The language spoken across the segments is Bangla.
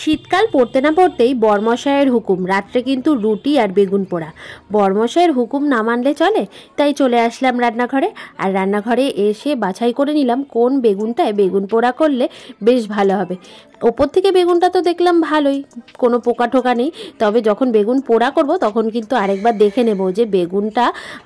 শীতকাল পড়তে না পড়তেই বর্মশায়ের হুকুম রাত্রে কিন্তু রুটি আর বেগুন পোড়া বর্মশায়ের হুকুম না মানলে চলে তাই চলে আসলাম রান্নাঘরে আর রান্নাঘরে এসে বাছাই করে নিলাম কোন বেগুনটায় বেগুন পোড়া করলে বেশ ভালো হবে ওপর থেকে বেগুনটা তো দেখলাম ভালোই কোনো পোকা ঠোকা নেই তবে যখন বেগুন পোড়া করব তখন কিন্তু আরেকবার দেখে নেব যে বেগুনটা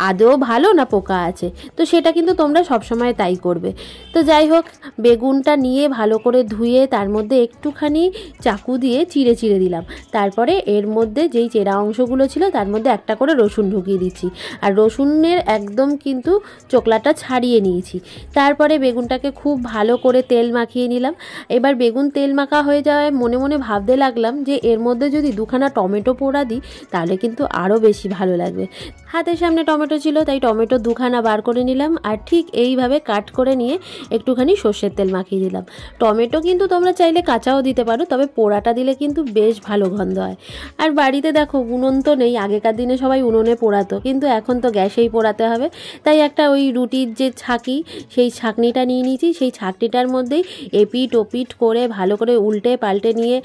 আদৌ ভালো না পোকা আছে তো সেটা কিন্তু তোমরা সবসময় তাই করবে তো যাই হোক বেগুনটা নিয়ে ভালো করে ধুয়ে তার মধ্যে একটুখানি চাকু দিয়ে চিড়ে চিড়ে দিলাম তারপরে এর মধ্যে যেই চেরা অংশগুলো ছিল তার মধ্যে একটা করে রসুন ঢুকিয়ে দিচ্ছি আর রসুনের একদম কিন্তু চোকলাটা ছাড়িয়ে নিয়েছি তারপরে বেগুনটাকে খুব ভালো করে তেল মাখিয়ে নিলাম এবার বেগুন তেল মাখা হয়ে যাওয়ায় মনে মনে ভাবতে লাগলাম যে এর মধ্যে যদি দুখানা টমেটো পোড়া দিই তাহলে কিন্তু আরও বেশি ভালো লাগবে হাতের সামনে টমেটো ছিল তাই টমেটো দুখানা বার করে নিলাম আর ঠিক এইভাবে কাট করে নিয়ে একটুখানি সর্ষের তেল মাখিয়ে দিলাম টমেটো কিন্তু তোমরা চাইলে কাঁচাও দিতে পারো তবে পোড়াটা দিলে কিন্তু বেশ ভালো গন্ধ হয় আর বাড়িতে দেখো উনুন তো নেই আগেকার দিনে সবাই উনুনে পোড়াতো কিন্তু এখন তো গ্যাসেই পোড়াতে হবে তাই একটা ওই রুটির যে ছাকি সেই ছাকনিটা নিয়ে নিয়েছি সেই ছাকনিটার মধ্যেই এপিট ওপিট করে ভালো করে করে উল্টে পাল্টে নিয়ে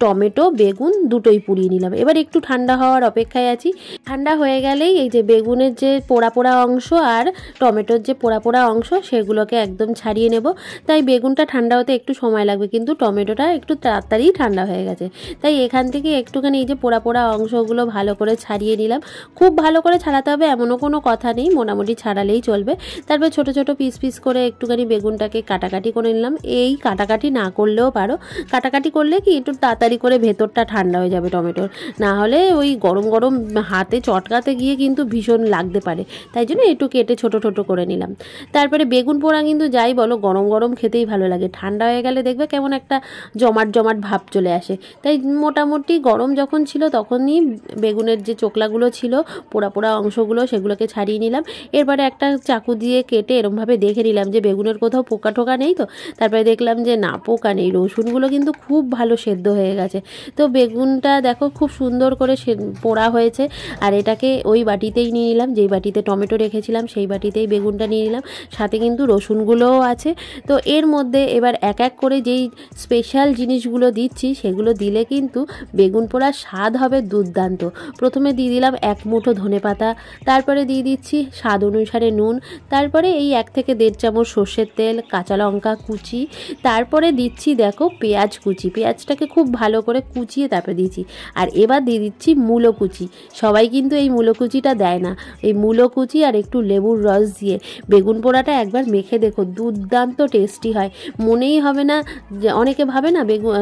টমেটো বেগুন দুটোই পুড়িয়ে নিলাম এবার একটু ঠান্ডা হওয়ার অপেক্ষায় আছি ঠান্ডা হয়ে গেলেই এই যে বেগুনের যে পোড়া পোড়া অংশ আর টমেটোর যে পোড়া পোড়া অংশ সেগুলোকে একদম ছাড়িয়ে নেব তাই বেগুনটা ঠান্ডা হতে একটু সময় লাগবে কিন্তু টমেটোটা একটু তাড়াতাড়ি ঠান্ডা হয়ে গেছে তাই এখান থেকে একটুখানি এই যে পোড়া পোড়া অংশগুলো ভালো করে ছাড়িয়ে নিলাম খুব ভালো করে ছাড়াতে হবে এমনও কোনো কথা নেই মোটামুটি ছাড়ালেই চলবে তারপর ছোট ছোট পিস পিস করে একটুখানি বেগুনটাকে কাটাকাটি করে নিলাম এই কাটাকাটি না করলেও পারো কাটাকাটি করলে কি একটু তাড়াতাড়ি করে ভেতরটা ঠান্ডা হয়ে যাবে টমেটোর না হলে ওই গরম গরম হাতে চটকাতে গিয়ে কিন্তু ভীষণ লাগতে পারে তাই জন্য একটু কেটে ছোট ছোট করে নিলাম তারপরে বেগুন পোড়া কিন্তু যাই বলো গরম গরম খেতেই ভালো লাগে ঠান্ডা হয়ে গেলে দেখবে কেমন একটা জমাট জমাট ভাব চলে আসে তাই মোটামুটি গরম যখন ছিল তখনই বেগুনের যে চোকলাগুলো ছিল পোড়া পোড়া অংশগুলো সেগুলোকে ছাড়িয়ে নিলাম এরপরে একটা চাকু দিয়ে কেটে এরমভাবে দেখে নিলাম যে বেগুনের কোথাও পোকা ঠোকা নেই তো তারপরে দেখলাম যে না পোকা নেই রসুন বেগুনগুলো কিন্তু খুব ভালো সেদ্ধ হয়ে গেছে তো বেগুনটা দেখো খুব সুন্দর করে পোড়া হয়েছে আর এটাকে ওই বাটিতেই নিয়ে নিলাম যেই বাটিতে টমেটো রেখেছিলাম সেই বাটিতেই বেগুনটা নিয়ে নিলাম সাথে কিন্তু রসুনগুলোও আছে তো এর মধ্যে এবার এক এক করে যেই স্পেশাল জিনিসগুলো দিচ্ছি সেগুলো দিলে কিন্তু বেগুন পোড়ার স্বাদ হবে দুর্দান্ত প্রথমে দিয়ে দিলাম এক মুঠো ধনে পাতা তারপরে দিয়ে দিচ্ছি স্বাদ অনুসারে নুন তারপরে এই এক থেকে দেড় চামচ সর্ষের তেল কাঁচা লঙ্কা কুচি তারপরে দিচ্ছি দেখো পেঁয়াজ কুচি পেঁয়াজটাকে খুব ভালো করে কুচিয়ে তারপরে দিয়েছি আর এবার দিয়ে দিচ্ছি মূলো কুচি সবাই কিন্তু এই মূলো কুচিটা দেয় না এই মূলো কুচি আর একটু লেবুর রস দিয়ে বেগুন পোড়াটা একবার মেখে দেখো দুর্দান্ত টেস্টি হয় মনেই হবে না অনেকে ভাবে না বেগুন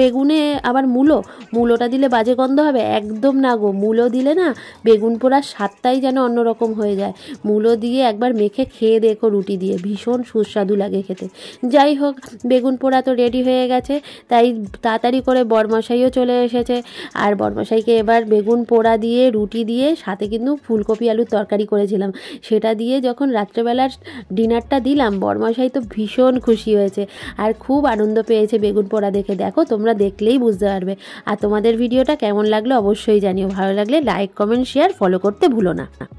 বেগুনে আবার মূলো মূলোটা দিলে বাজে গন্ধ হবে একদম না গো মূলো দিলে না বেগুন পোড়ার স্বাদটাই যেন অন্যরকম হয়ে যায় মূলো দিয়ে একবার মেখে খেয়ে দেখো রুটি দিয়ে ভীষণ সুস্বাদু লাগে খেতে যাই হোক বেগুন পোড়া তো রেডি হয়ে গেছে গেছে তাই তাড়াতাড়ি করে বরমশাইও চলে এসেছে আর বরমশাইকে এবার বেগুন পোড়া দিয়ে রুটি দিয়ে সাথে কিন্তু ফুলকপি আলুর তরকারি করেছিলাম সেটা দিয়ে যখন রাত্রেবেলার ডিনারটা দিলাম বরমশাই তো ভীষণ খুশি হয়েছে আর খুব আনন্দ পেয়েছে বেগুন পোড়া দেখে দেখো তোমরা দেখলেই বুঝতে পারবে আর তোমাদের ভিডিওটা কেমন লাগলো অবশ্যই জানিও ভালো লাগলে লাইক কমেন্ট শেয়ার ফলো করতে ভুলো না